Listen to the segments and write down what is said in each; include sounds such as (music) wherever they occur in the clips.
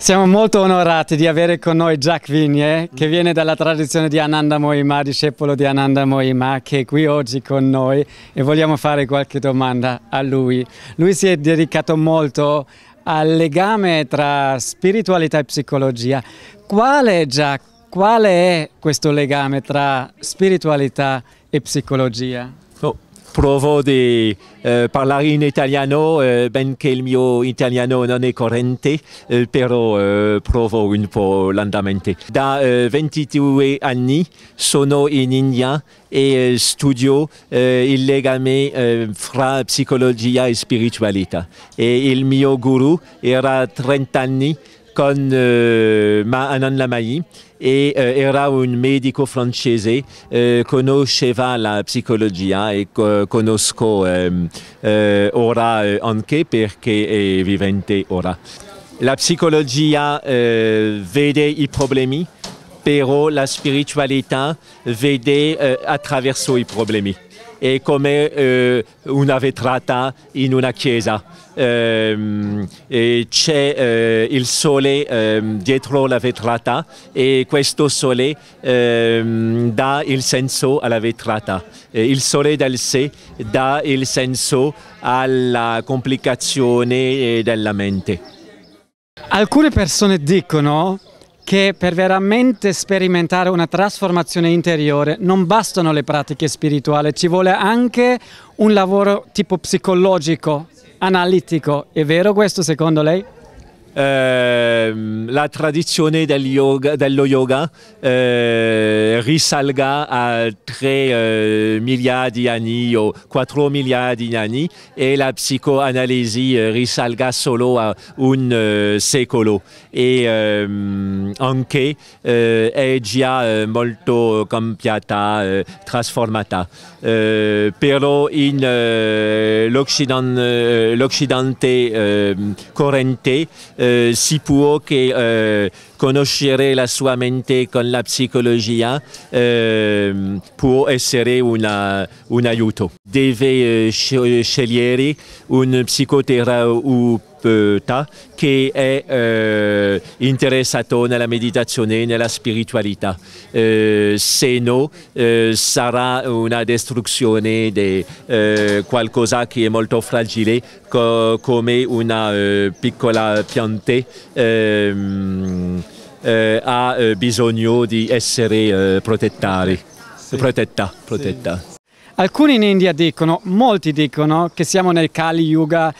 Siamo molto onorati di avere con noi Jack Vigne, eh, che viene dalla tradizione di Ananda Moima, discepolo di Ananda Moima, che è qui oggi con noi e vogliamo fare qualche domanda a lui. Lui si è dedicato molto al legame tra spiritualità e psicologia. Qual Jack, qual è questo legame tra spiritualità e psicologia? provo di eh, parlare in italiano, eh, benché il mio italiano non è corrente, eh, però eh, provo un po' lentamente. Da 22 anni sono in India e studio il legame fra psicologia e spiritualità. E il mio guru era 30 anni con eh, ma Anan Lamaï e eh, era un medico francese, eh, conosceva la psicologia e co conosco ehm, eh, ora eh, anche perché è vivente ora. La psicologia eh, vede i problemi, però la spiritualità vede attraverso i problemi è come eh, una vetrata in una chiesa. Ehm, eh, c'è il sole ehm, dietro la vetrata e questo sole ehm, dà il senso alla vetrata. Eh, il sole del sé dà il senso alla complicazione eh, della mente. Alcune persone dicono che per veramente sperimentare una trasformazione interiore non bastano le pratiche spirituali, ci vuole anche un lavoro tipo psicologico, analitico. È vero questo secondo lei? Euh, la tradizione del yoga, dello yoga euh, risalga a 3 euh, miliardi di anni o 4 miliardi di anni e la psicoanalisi risalga solo a un secolo e anche è già molto cambiata, trasformata. però in l'Occident corrente euh, si può che eh, conoscere la sua mente con la psicologia eh, può essere una, un aiuto. Deve eh, scegliere un psicoterapeuta terapeuta che è eh, interessato nella meditazione e nella spiritualità, eh, se no eh, sarà una distruzione di eh, qualcosa che è molto fragile co come una eh, piccola pianta ehm, eh, ha bisogno di essere sì. protetta. protetta. Sì. Alcuni in India dicono, molti dicono che siamo nel Kali Yuga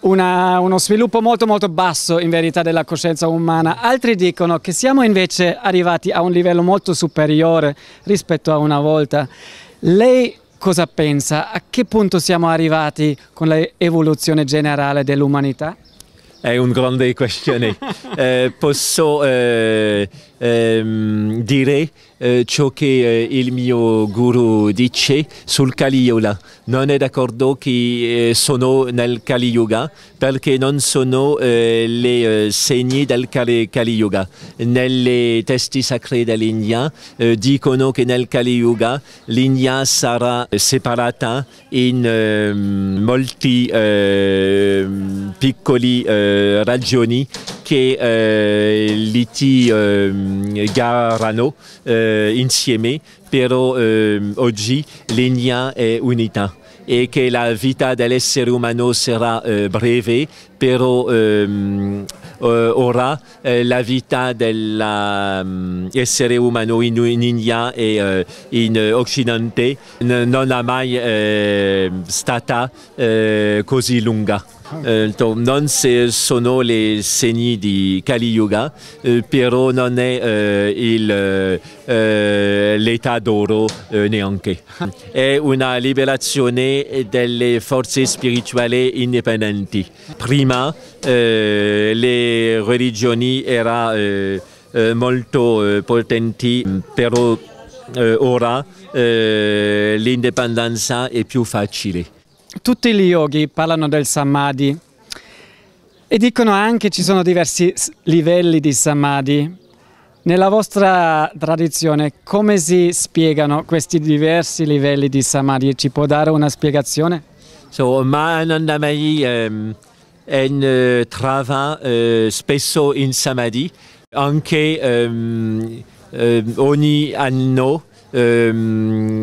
una, uno sviluppo molto molto basso in verità della coscienza umana, altri dicono che siamo invece arrivati a un livello molto superiore rispetto a una volta. Lei cosa pensa? A che punto siamo arrivati con l'evoluzione generale dell'umanità? È una grande (laughs) questione. eh, posso eh, ehm, dire eh, ciò che eh, il mio guru dice sul Kali Yuga. Non è d'accordo che eh, sono nel Kali Yuga perché non sono eh, le eh, segni del Kali, Kali Yuga. Nelle testi sacri dell'India dicono che nel Kali Yuga l'India sarà separata in ehm, molti ehm, piccoli ragioni che eh, Liti eh, Garano eh, insieme, però euh, oggi l'Egna è unita e che la vita dell'essere umano sarà euh, breve, però euh, ora la vita dell'essere mm, umano in, in, India e in Occidente non è mai stata così lunga. Eh, non sono le segni di Kali Yuga, eh, però non è eh, l'età d'oro euh, neanche. (laughs) È una liberazione delle forze spirituali indipendenti. Prima euh, le religioni erano euh, molto potenti, però ora l'indipendenza è più facile tutti gli yogi parlano del samadhi e dicono anche che ci sono diversi livelli di samadhi. Nella vostra tradizione come si spiegano questi diversi livelli di samadhi? Ci può dare una spiegazione? So, Mahanandamayi um, ehm, un uh, trava uh, spesso in samadhi, anche um, um, ogni anno um,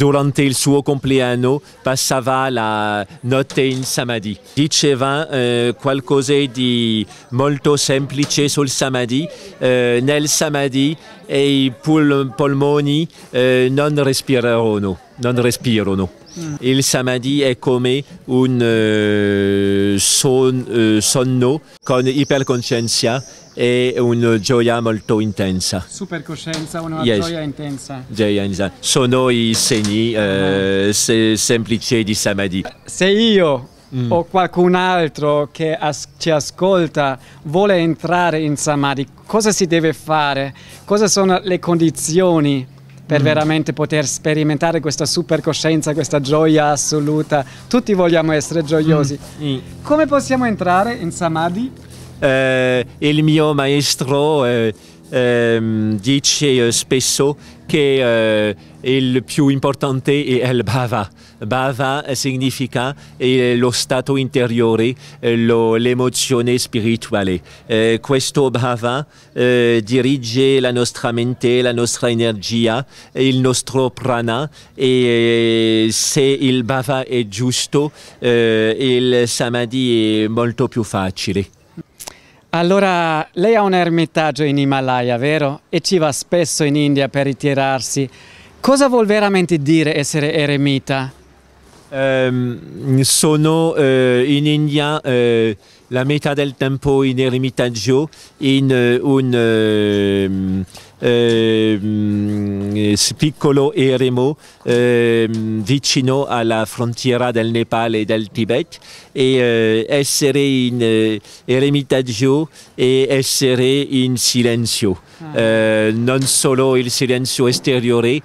durante il suo compleanno passava la notte in samadhi. Diceva eh, qualcosa di molto semplice sul samadhi. Eh, nel samadhi i pul- polmoni eh, non respirano. Non respirano. Il samadhi è come un eh, son, eh, sonno con iperconscienza e una gioia molto intensa. Supercoscienza, una yes. gioia intensa. Gioia intensa. Sono i segni eh, ah. se, semplici di samadhi. Se io mm. o qualcun altro che as ci ascolta vuole entrare in samadhi, cosa si deve fare? Cosa sono le condizioni? per mm. veramente poter sperimentare questa super coscienza, questa gioia assoluta. Tutti vogliamo essere gioiosi. Mm. Mm. Come possiamo entrare in Samadhi? Eh, il mio maestro eh, ehm, eh, dice spesso che eh, il più importante è il bhava. Bhava significa eh, lo stato interiore, eh, lo, l'emozione spirituale. Eh, questo Bhava eh, dirige la nostra mente, la nostra energia, eh, il nostro prana e eh, se il Bhava è giusto il Samadhi è molto più facile. Allora, lei ha un ermitaggio in Himalaya, vero? E ci va spesso in India per ritirarsi. Cosa vuol veramente dire essere eremita? ehm, sono eh, in India eh, la metà del tempo in eremitaggio in eh, un ehm, ehm, piccolo eremo ehm, vicino alla frontiera del Nepal e del Tibet e eh, essere in eh, eremitaggio e essere in silenzio. Ah. Eh, non solo il silenzio esteriore,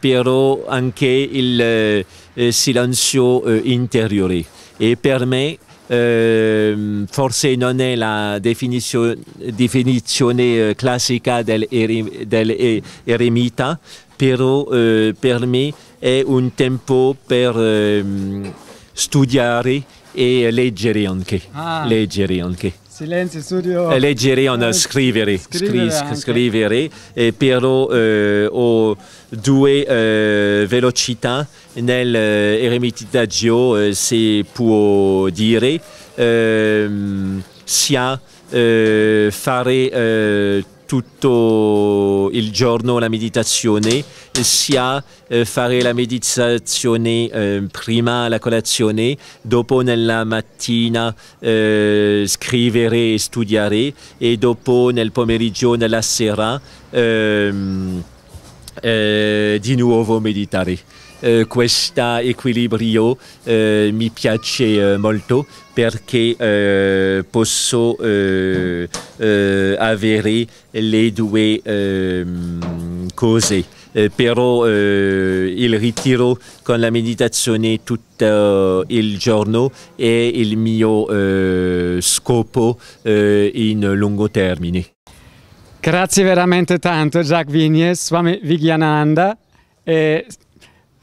però anche il eh, silenzio eh, interiore e per me eh, forse non è la definizione, definizione eh, classica dell'eremita, eh, però eh, per me è un tempo per ehm, studiare e leggere anche. Ah. Leggere anche. Silenzio, studio. Eh, leggere, eh, on, scrivere, eh, scrivere, scri- scrivere e però eh, ho due eh, velocità nel eremitaggio, eh, si può dire, ehm, sia fare tutto il giorno la meditazione, sia eh, fare la meditazione eh, prima la colazione, dopo nella mattina eh, scrivere e studiare e dopo nel pomeriggio, nella sera ehm, eh, di nuovo meditare. Eh, questo equilibrio eh, mi piace eh, molto perché eh, posso eh, avere le due ehm, cose. però il ritiro con la meditazione tutto il giorno è il mio scopo in lungo termine. Grazie veramente tanto Jacques Vignes, Swami Vigyananda. E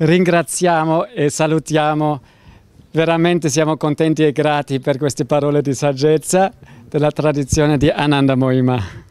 ringraziamo e salutiamo. Veramente siamo contenti e grati per queste parole di saggezza della tradizione di Ananda Moima.